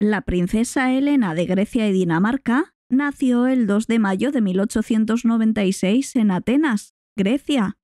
La princesa Elena de Grecia y Dinamarca nació el 2 de mayo de 1896 en Atenas, Grecia.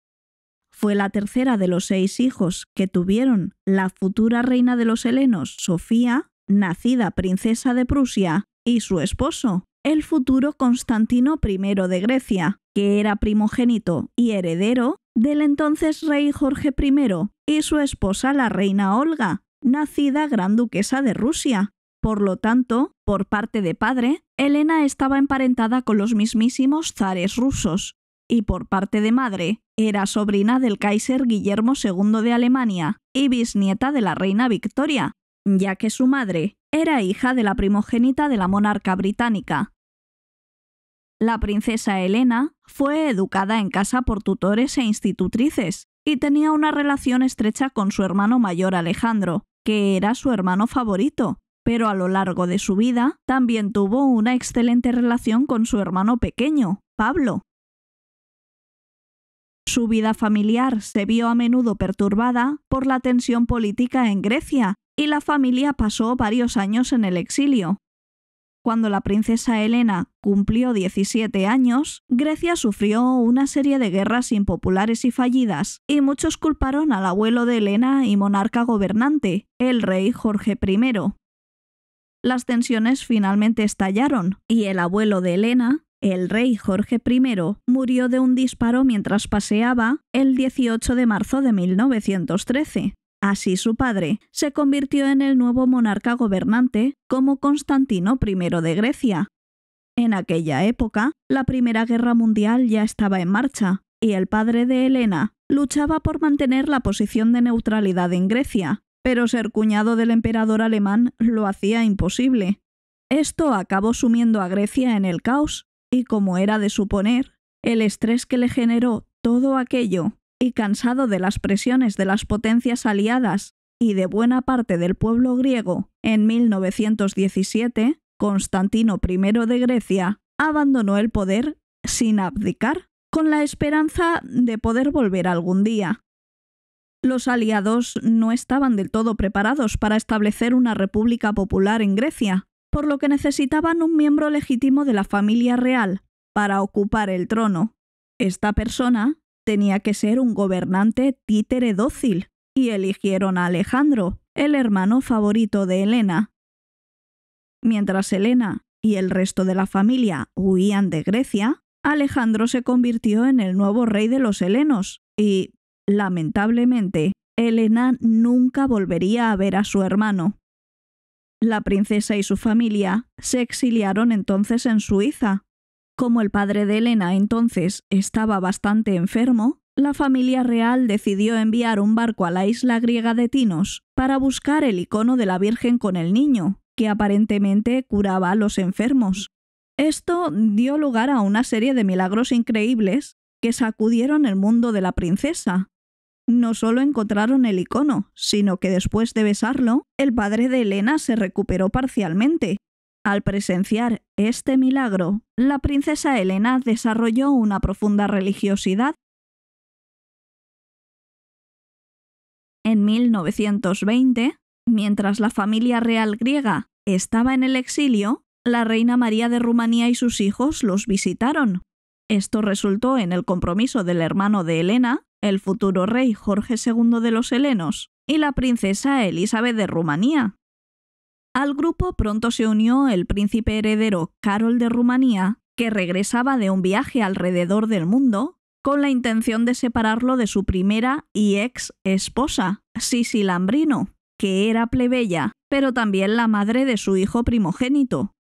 Fue la tercera de los seis hijos que tuvieron la futura reina de los helenos, Sofía, nacida princesa de Prusia, y su esposo, el futuro Constantino I de Grecia, que era primogénito y heredero del entonces rey Jorge I y su esposa la reina Olga, nacida gran duquesa de Rusia, por lo tanto, por parte de padre, Elena estaba emparentada con los mismísimos zares rusos, y por parte de madre, era sobrina del Kaiser Guillermo II de Alemania y bisnieta de la reina Victoria, ya que su madre era hija de la primogénita de la monarca británica. La princesa Elena fue educada en casa por tutores e institutrices y tenía una relación estrecha con su hermano mayor Alejandro, que era su hermano favorito, pero a lo largo de su vida también tuvo una excelente relación con su hermano pequeño, Pablo. Su vida familiar se vio a menudo perturbada por la tensión política en Grecia, y la familia pasó varios años en el exilio. Cuando la princesa Elena cumplió 17 años, Grecia sufrió una serie de guerras impopulares y fallidas, y muchos culparon al abuelo de Elena y monarca gobernante, el rey Jorge I las tensiones finalmente estallaron y el abuelo de Elena, el rey Jorge I, murió de un disparo mientras paseaba el 18 de marzo de 1913. Así su padre se convirtió en el nuevo monarca gobernante como Constantino I de Grecia. En aquella época, la Primera Guerra Mundial ya estaba en marcha, y el padre de Elena luchaba por mantener la posición de neutralidad en Grecia, pero ser cuñado del emperador alemán lo hacía imposible. Esto acabó sumiendo a Grecia en el caos, y como era de suponer, el estrés que le generó todo aquello, y cansado de las presiones de las potencias aliadas y de buena parte del pueblo griego, en 1917, Constantino I de Grecia abandonó el poder sin abdicar, con la esperanza de poder volver algún día los aliados no estaban del todo preparados para establecer una república popular en Grecia, por lo que necesitaban un miembro legítimo de la familia real para ocupar el trono. Esta persona tenía que ser un gobernante títere dócil, y eligieron a Alejandro, el hermano favorito de Helena. Mientras Helena y el resto de la familia huían de Grecia, Alejandro se convirtió en el nuevo rey de los helenos y, Lamentablemente, Elena nunca volvería a ver a su hermano. La princesa y su familia se exiliaron entonces en Suiza. Como el padre de Elena entonces estaba bastante enfermo, la familia real decidió enviar un barco a la isla griega de Tinos para buscar el icono de la Virgen con el niño, que aparentemente curaba a los enfermos. Esto dio lugar a una serie de milagros increíbles que sacudieron el mundo de la princesa. No solo encontraron el icono, sino que después de besarlo, el padre de Elena se recuperó parcialmente. Al presenciar este milagro, la princesa Elena desarrolló una profunda religiosidad. En 1920, mientras la familia real griega estaba en el exilio, la reina María de Rumanía y sus hijos los visitaron esto resultó en el compromiso del hermano de Elena, el futuro rey Jorge II de los helenos, y la princesa Elizabeth de Rumanía. Al grupo pronto se unió el príncipe heredero Carol de Rumanía, que regresaba de un viaje alrededor del mundo con la intención de separarlo de su primera y ex esposa, Sisi Lambrino, que era plebeya, pero también la madre de su hijo primogénito.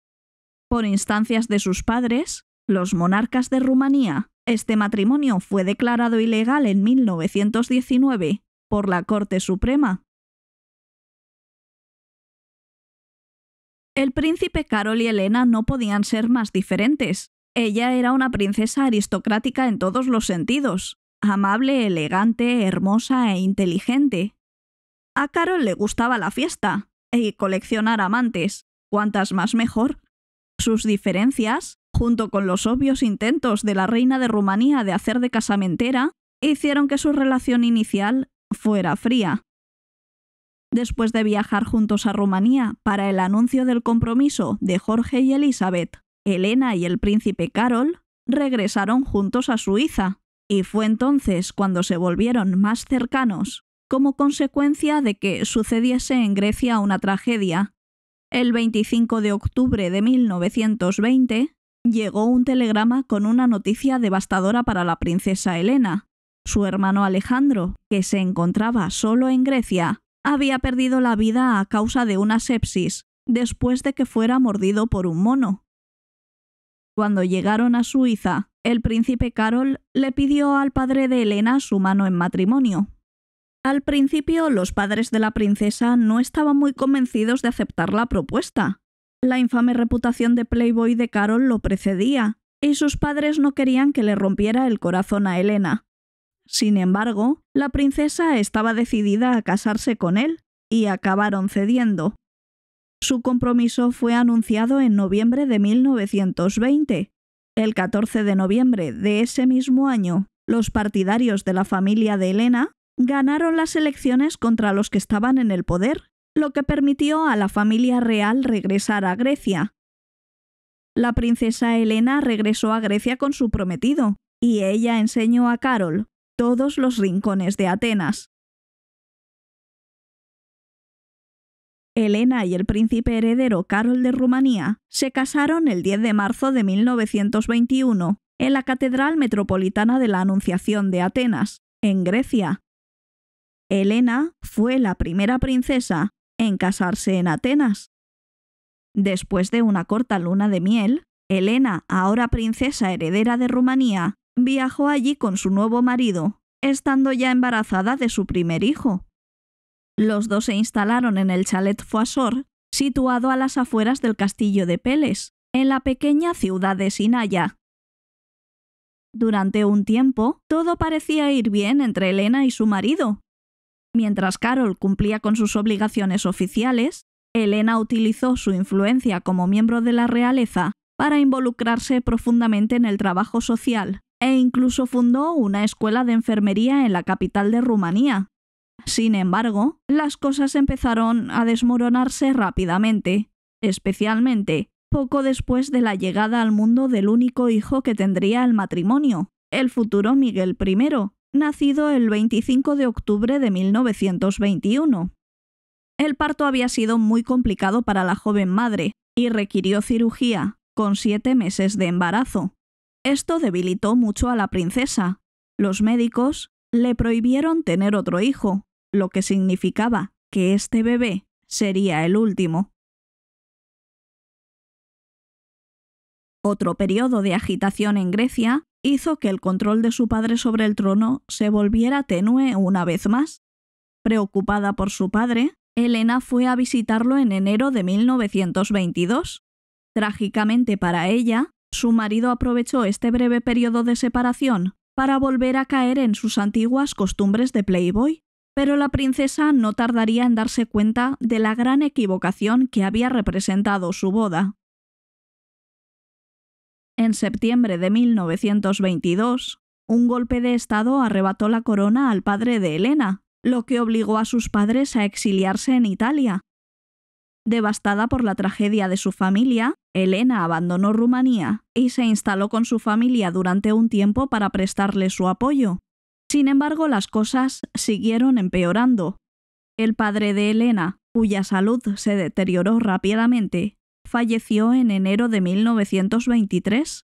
Por instancias de sus padres, los monarcas de Rumanía. Este matrimonio fue declarado ilegal en 1919 por la Corte Suprema. El príncipe Carol y Elena no podían ser más diferentes. Ella era una princesa aristocrática en todos los sentidos, amable, elegante, hermosa e inteligente. A Carol le gustaba la fiesta y coleccionar amantes, cuantas más mejor. Sus diferencias junto con los obvios intentos de la reina de Rumanía de hacer de casamentera, hicieron que su relación inicial fuera fría. Después de viajar juntos a Rumanía para el anuncio del compromiso de Jorge y Elizabeth, Elena y el príncipe Carol regresaron juntos a Suiza, y fue entonces cuando se volvieron más cercanos, como consecuencia de que sucediese en Grecia una tragedia. El 25 de octubre de 1920, llegó un telegrama con una noticia devastadora para la princesa Elena. Su hermano Alejandro, que se encontraba solo en Grecia, había perdido la vida a causa de una sepsis después de que fuera mordido por un mono. Cuando llegaron a Suiza, el príncipe Carol le pidió al padre de Elena su mano en matrimonio. Al principio los padres de la princesa no estaban muy convencidos de aceptar la propuesta, la infame reputación de Playboy de Carol lo precedía, y sus padres no querían que le rompiera el corazón a Elena. Sin embargo, la princesa estaba decidida a casarse con él, y acabaron cediendo. Su compromiso fue anunciado en noviembre de 1920. El 14 de noviembre de ese mismo año, los partidarios de la familia de Elena ganaron las elecciones contra los que estaban en el poder lo que permitió a la familia real regresar a Grecia. La princesa Elena regresó a Grecia con su prometido, y ella enseñó a Carol todos los rincones de Atenas. Elena y el príncipe heredero Carol de Rumanía se casaron el 10 de marzo de 1921 en la Catedral Metropolitana de la Anunciación de Atenas, en Grecia. Elena fue la primera princesa en casarse en Atenas. Después de una corta luna de miel, Elena, ahora princesa heredera de Rumanía, viajó allí con su nuevo marido, estando ya embarazada de su primer hijo. Los dos se instalaron en el chalet Foasor, situado a las afueras del castillo de Peles, en la pequeña ciudad de Sinaya. Durante un tiempo, todo parecía ir bien entre Elena y su marido, Mientras Carol cumplía con sus obligaciones oficiales, Elena utilizó su influencia como miembro de la realeza para involucrarse profundamente en el trabajo social e incluso fundó una escuela de enfermería en la capital de Rumanía. Sin embargo, las cosas empezaron a desmoronarse rápidamente, especialmente poco después de la llegada al mundo del único hijo que tendría el matrimonio, el futuro Miguel I, nacido el 25 de octubre de 1921. El parto había sido muy complicado para la joven madre y requirió cirugía, con siete meses de embarazo. Esto debilitó mucho a la princesa. Los médicos le prohibieron tener otro hijo, lo que significaba que este bebé sería el último. Otro periodo de agitación en Grecia hizo que el control de su padre sobre el trono se volviera tenue una vez más. Preocupada por su padre, Elena fue a visitarlo en enero de 1922. Trágicamente para ella, su marido aprovechó este breve periodo de separación para volver a caer en sus antiguas costumbres de playboy, pero la princesa no tardaría en darse cuenta de la gran equivocación que había representado su boda. En septiembre de 1922, un golpe de Estado arrebató la corona al padre de Elena, lo que obligó a sus padres a exiliarse en Italia. Devastada por la tragedia de su familia, Elena abandonó Rumanía y se instaló con su familia durante un tiempo para prestarle su apoyo. Sin embargo, las cosas siguieron empeorando. El padre de Elena, cuya salud se deterioró rápidamente, falleció en enero de 1923.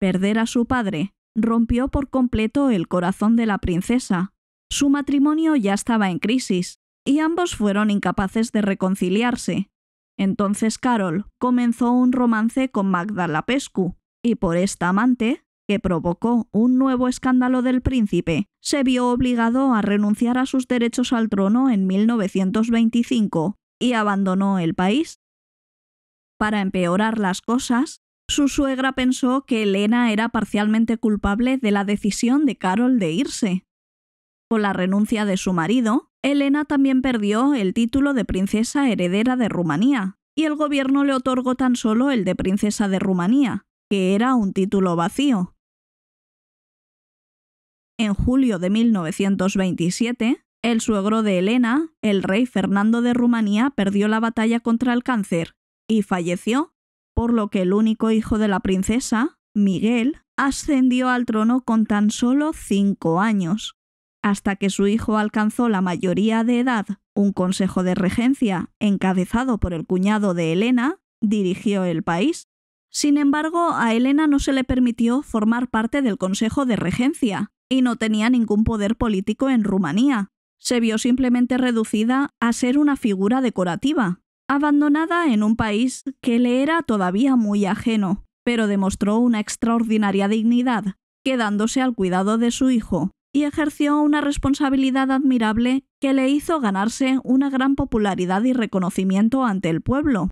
Perder a su padre rompió por completo el corazón de la princesa. Su matrimonio ya estaba en crisis, y ambos fueron incapaces de reconciliarse. Entonces Carol comenzó un romance con Magda Lapescu, y por esta amante, que provocó un nuevo escándalo del príncipe, se vio obligado a renunciar a sus derechos al trono en 1925 y abandonó el país. Para empeorar las cosas, su suegra pensó que Elena era parcialmente culpable de la decisión de Carol de irse. Con la renuncia de su marido, Elena también perdió el título de princesa heredera de Rumanía, y el gobierno le otorgó tan solo el de princesa de Rumanía, que era un título vacío. En julio de 1927, el suegro de Elena, el rey Fernando de Rumanía, perdió la batalla contra el cáncer y falleció, por lo que el único hijo de la princesa, Miguel, ascendió al trono con tan solo cinco años. Hasta que su hijo alcanzó la mayoría de edad, un consejo de regencia, encabezado por el cuñado de Elena, dirigió el país. Sin embargo, a Elena no se le permitió formar parte del Consejo de Regencia, y no tenía ningún poder político en Rumanía. Se vio simplemente reducida a ser una figura decorativa, abandonada en un país que le era todavía muy ajeno, pero demostró una extraordinaria dignidad, quedándose al cuidado de su hijo, y ejerció una responsabilidad admirable que le hizo ganarse una gran popularidad y reconocimiento ante el pueblo.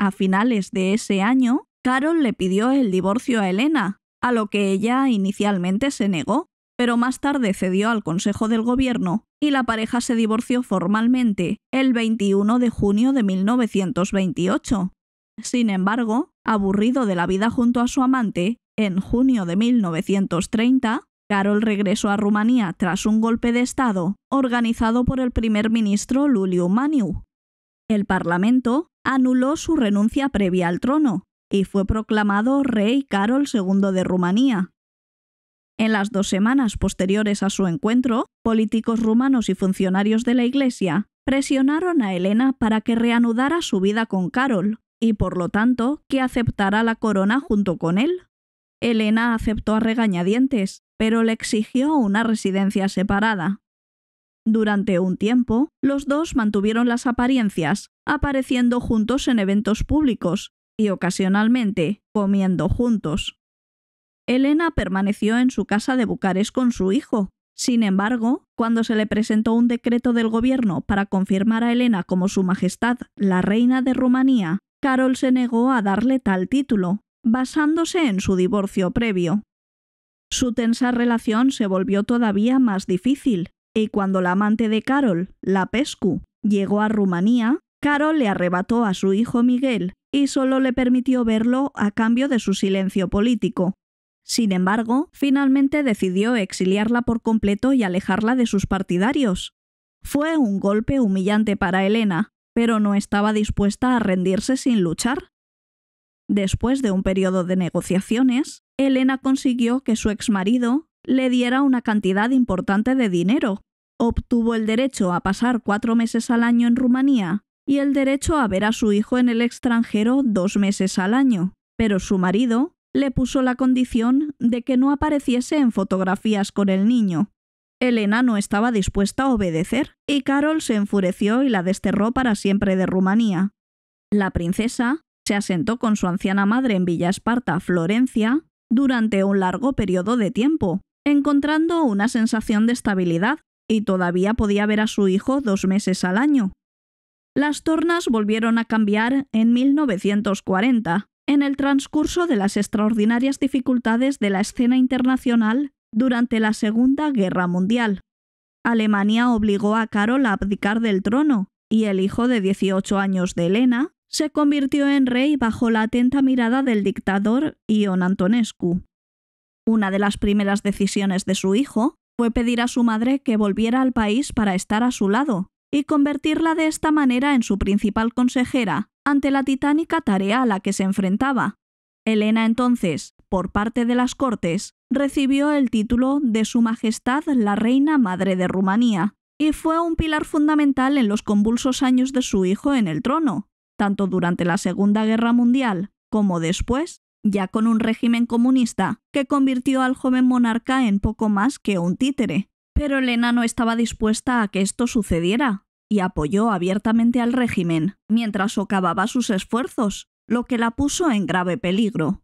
A finales de ese año, Carol le pidió el divorcio a Elena, a lo que ella inicialmente se negó, pero más tarde cedió al Consejo del Gobierno y la pareja se divorció formalmente el 21 de junio de 1928. Sin embargo, aburrido de la vida junto a su amante, en junio de 1930, Carol regresó a Rumanía tras un golpe de Estado organizado por el primer ministro Luliu Maniu. El Parlamento anuló su renuncia previa al trono y fue proclamado rey Carol II de Rumanía, en las dos semanas posteriores a su encuentro, políticos rumanos y funcionarios de la Iglesia presionaron a Elena para que reanudara su vida con Carol, y por lo tanto que aceptara la corona junto con él. Elena aceptó a regañadientes, pero le exigió una residencia separada. Durante un tiempo, los dos mantuvieron las apariencias, apareciendo juntos en eventos públicos y ocasionalmente comiendo juntos. Elena permaneció en su casa de Bucarest con su hijo. Sin embargo, cuando se le presentó un decreto del gobierno para confirmar a Elena como Su Majestad la Reina de Rumanía, Carol se negó a darle tal título, basándose en su divorcio previo. Su tensa relación se volvió todavía más difícil, y cuando la amante de Carol, la Pescu, llegó a Rumanía, Carol le arrebató a su hijo Miguel y solo le permitió verlo a cambio de su silencio político. Sin embargo, finalmente decidió exiliarla por completo y alejarla de sus partidarios. Fue un golpe humillante para Elena, pero no estaba dispuesta a rendirse sin luchar. Después de un periodo de negociaciones, Elena consiguió que su exmarido le diera una cantidad importante de dinero. Obtuvo el derecho a pasar cuatro meses al año en Rumanía y el derecho a ver a su hijo en el extranjero dos meses al año, pero su marido le puso la condición de que no apareciese en fotografías con el niño. Elena no estaba dispuesta a obedecer, y Carol se enfureció y la desterró para siempre de Rumanía. La princesa se asentó con su anciana madre en Villa Esparta, Florencia, durante un largo periodo de tiempo, encontrando una sensación de estabilidad, y todavía podía ver a su hijo dos meses al año. Las tornas volvieron a cambiar en 1940, en el transcurso de las extraordinarias dificultades de la escena internacional durante la Segunda Guerra Mundial. Alemania obligó a Carol a abdicar del trono, y el hijo de 18 años de Elena se convirtió en rey bajo la atenta mirada del dictador Ion Antonescu. Una de las primeras decisiones de su hijo fue pedir a su madre que volviera al país para estar a su lado, y convertirla de esta manera en su principal consejera, ante la titánica tarea a la que se enfrentaba. Elena entonces, por parte de las Cortes, recibió el título de Su Majestad la Reina Madre de Rumanía, y fue un pilar fundamental en los convulsos años de su hijo en el trono, tanto durante la Segunda Guerra Mundial como después, ya con un régimen comunista que convirtió al joven monarca en poco más que un títere. Pero Elena no estaba dispuesta a que esto sucediera, y apoyó abiertamente al régimen mientras socavaba sus esfuerzos, lo que la puso en grave peligro.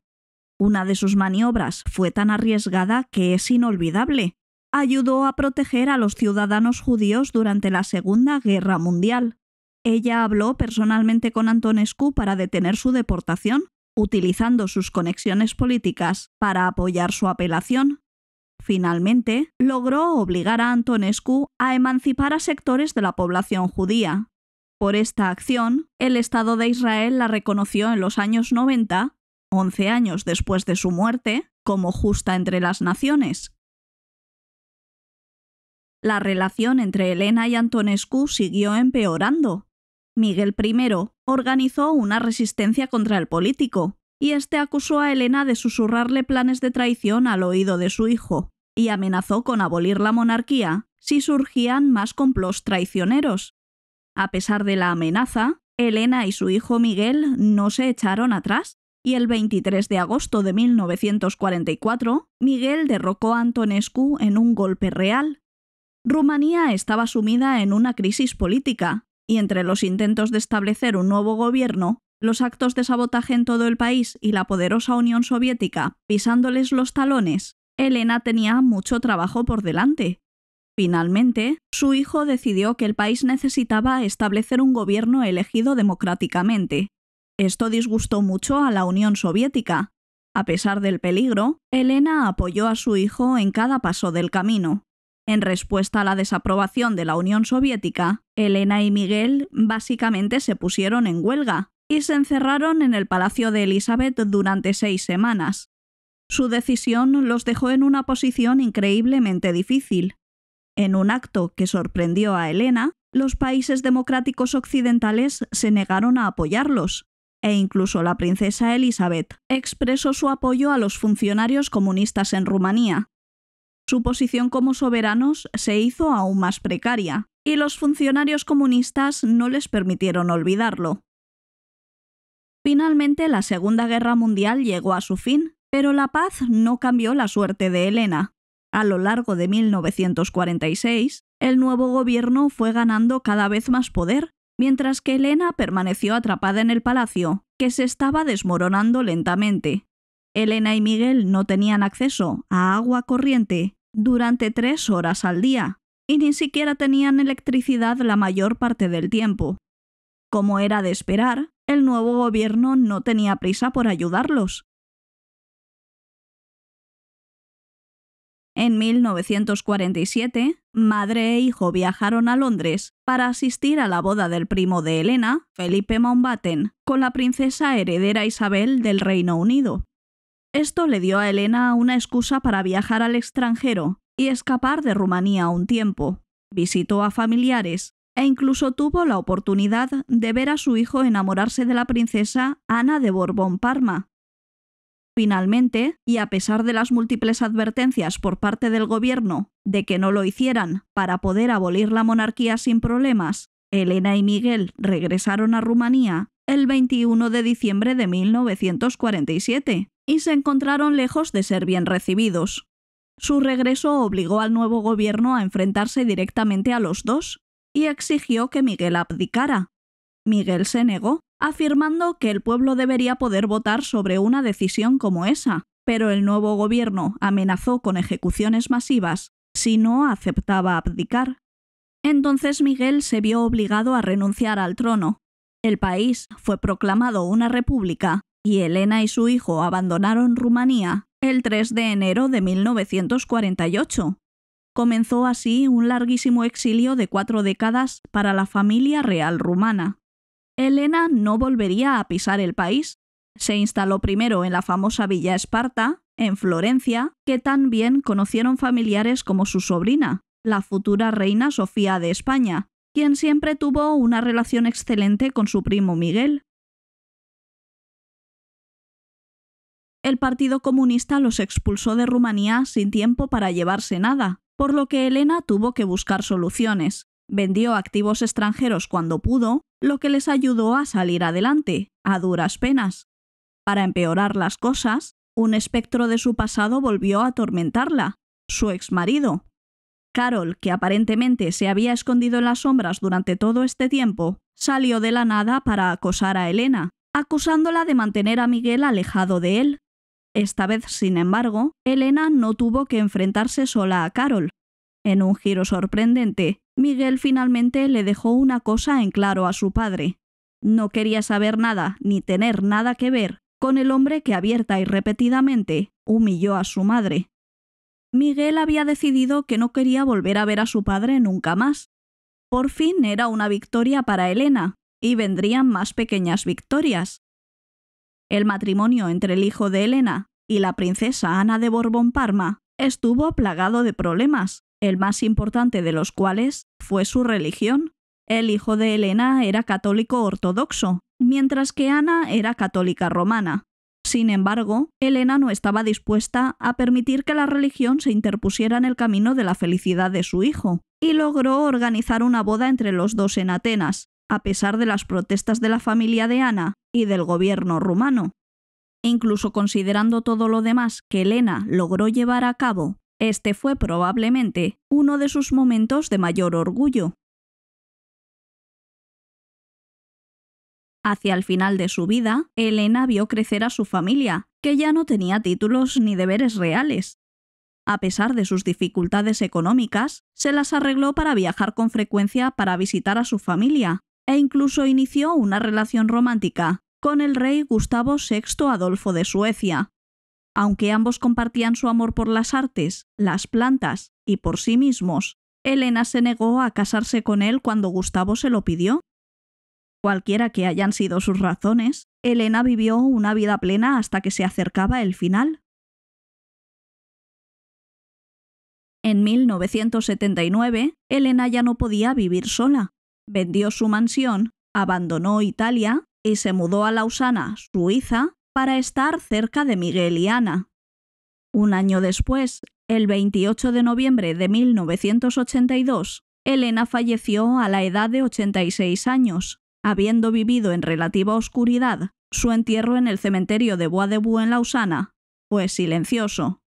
Una de sus maniobras fue tan arriesgada que es inolvidable. Ayudó a proteger a los ciudadanos judíos durante la Segunda Guerra Mundial. Ella habló personalmente con Antonescu para detener su deportación, utilizando sus conexiones políticas para apoyar su apelación. Finalmente, logró obligar a Antonescu a emancipar a sectores de la población judía. Por esta acción, el Estado de Israel la reconoció en los años 90, 11 años después de su muerte, como justa entre las naciones. La relación entre Elena y Antonescu siguió empeorando. Miguel I organizó una resistencia contra el político, y este acusó a Elena de susurrarle planes de traición al oído de su hijo, y amenazó con abolir la monarquía si surgían más complots traicioneros. A pesar de la amenaza, Elena y su hijo Miguel no se echaron atrás, y el 23 de agosto de 1944, Miguel derrocó a Antonescu en un golpe real. Rumanía estaba sumida en una crisis política, y entre los intentos de establecer un nuevo gobierno los actos de sabotaje en todo el país y la poderosa Unión Soviética pisándoles los talones, Elena tenía mucho trabajo por delante. Finalmente, su hijo decidió que el país necesitaba establecer un gobierno elegido democráticamente. Esto disgustó mucho a la Unión Soviética. A pesar del peligro, Elena apoyó a su hijo en cada paso del camino. En respuesta a la desaprobación de la Unión Soviética, Elena y Miguel básicamente se pusieron en huelga, y se encerraron en el palacio de Elizabeth durante seis semanas. Su decisión los dejó en una posición increíblemente difícil. En un acto que sorprendió a Elena, los países democráticos occidentales se negaron a apoyarlos, e incluso la princesa Elizabeth expresó su apoyo a los funcionarios comunistas en Rumanía. Su posición como soberanos se hizo aún más precaria, y los funcionarios comunistas no les permitieron olvidarlo. Finalmente, la Segunda Guerra Mundial llegó a su fin, pero la paz no cambió la suerte de Elena. A lo largo de 1946, el nuevo gobierno fue ganando cada vez más poder, mientras que Elena permaneció atrapada en el palacio, que se estaba desmoronando lentamente. Elena y Miguel no tenían acceso a agua corriente durante tres horas al día, y ni siquiera tenían electricidad la mayor parte del tiempo. Como era de esperar, el nuevo gobierno no tenía prisa por ayudarlos. En 1947, madre e hijo viajaron a Londres para asistir a la boda del primo de Elena, Felipe Mountbatten, con la princesa heredera Isabel del Reino Unido. Esto le dio a Elena una excusa para viajar al extranjero y escapar de Rumanía un tiempo. Visitó a familiares, e incluso tuvo la oportunidad de ver a su hijo enamorarse de la princesa Ana de Borbón Parma. Finalmente, y a pesar de las múltiples advertencias por parte del gobierno de que no lo hicieran para poder abolir la monarquía sin problemas, Elena y Miguel regresaron a Rumanía el 21 de diciembre de 1947 y se encontraron lejos de ser bien recibidos. Su regreso obligó al nuevo gobierno a enfrentarse directamente a los dos y exigió que Miguel abdicara. Miguel se negó, afirmando que el pueblo debería poder votar sobre una decisión como esa, pero el nuevo gobierno amenazó con ejecuciones masivas si no aceptaba abdicar. Entonces Miguel se vio obligado a renunciar al trono. El país fue proclamado una república y Elena y su hijo abandonaron Rumanía el 3 de enero de 1948, Comenzó así un larguísimo exilio de cuatro décadas para la familia real rumana. Elena no volvería a pisar el país. Se instaló primero en la famosa Villa Esparta, en Florencia, que tan bien conocieron familiares como su sobrina, la futura reina Sofía de España, quien siempre tuvo una relación excelente con su primo Miguel. El Partido Comunista los expulsó de Rumanía sin tiempo para llevarse nada, por lo que Elena tuvo que buscar soluciones. Vendió activos extranjeros cuando pudo, lo que les ayudó a salir adelante, a duras penas. Para empeorar las cosas, un espectro de su pasado volvió a atormentarla, su exmarido. Carol, que aparentemente se había escondido en las sombras durante todo este tiempo, salió de la nada para acosar a Elena, acusándola de mantener a Miguel alejado de él, esta vez, sin embargo, Elena no tuvo que enfrentarse sola a Carol. En un giro sorprendente, Miguel finalmente le dejó una cosa en claro a su padre. No quería saber nada ni tener nada que ver con el hombre que abierta y repetidamente humilló a su madre. Miguel había decidido que no quería volver a ver a su padre nunca más. Por fin era una victoria para Elena, y vendrían más pequeñas victorias. El matrimonio entre el hijo de Elena y la princesa Ana de Borbón Parma estuvo plagado de problemas, el más importante de los cuales fue su religión. El hijo de Elena era católico ortodoxo, mientras que Ana era católica romana. Sin embargo, Elena no estaba dispuesta a permitir que la religión se interpusiera en el camino de la felicidad de su hijo, y logró organizar una boda entre los dos en Atenas, a pesar de las protestas de la familia de Ana, y del gobierno rumano. E incluso considerando todo lo demás que Elena logró llevar a cabo, este fue probablemente uno de sus momentos de mayor orgullo. Hacia el final de su vida, Elena vio crecer a su familia, que ya no tenía títulos ni deberes reales. A pesar de sus dificultades económicas, se las arregló para viajar con frecuencia para visitar a su familia, e incluso inició una relación romántica con el rey Gustavo VI Adolfo de Suecia. Aunque ambos compartían su amor por las artes, las plantas y por sí mismos, Elena se negó a casarse con él cuando Gustavo se lo pidió. Cualquiera que hayan sido sus razones, Elena vivió una vida plena hasta que se acercaba el final. En 1979, Elena ya no podía vivir sola vendió su mansión, abandonó Italia y se mudó a Lausana, Suiza, para estar cerca de Miguel y Ana. Un año después, el 28 de noviembre de 1982, Elena falleció a la edad de 86 años, habiendo vivido en relativa oscuridad su entierro en el cementerio de Bois de en Lausana fue silencioso.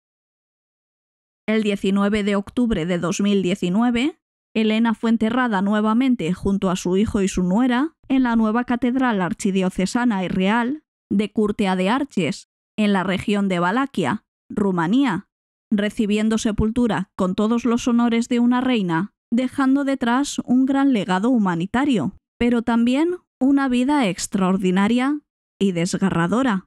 El 19 de octubre de 2019, Elena fue enterrada nuevamente junto a su hijo y su nuera en la nueva catedral archidiocesana y real de Curtea de Arches, en la región de Valaquia, Rumanía, recibiendo sepultura con todos los honores de una reina, dejando detrás un gran legado humanitario, pero también una vida extraordinaria y desgarradora.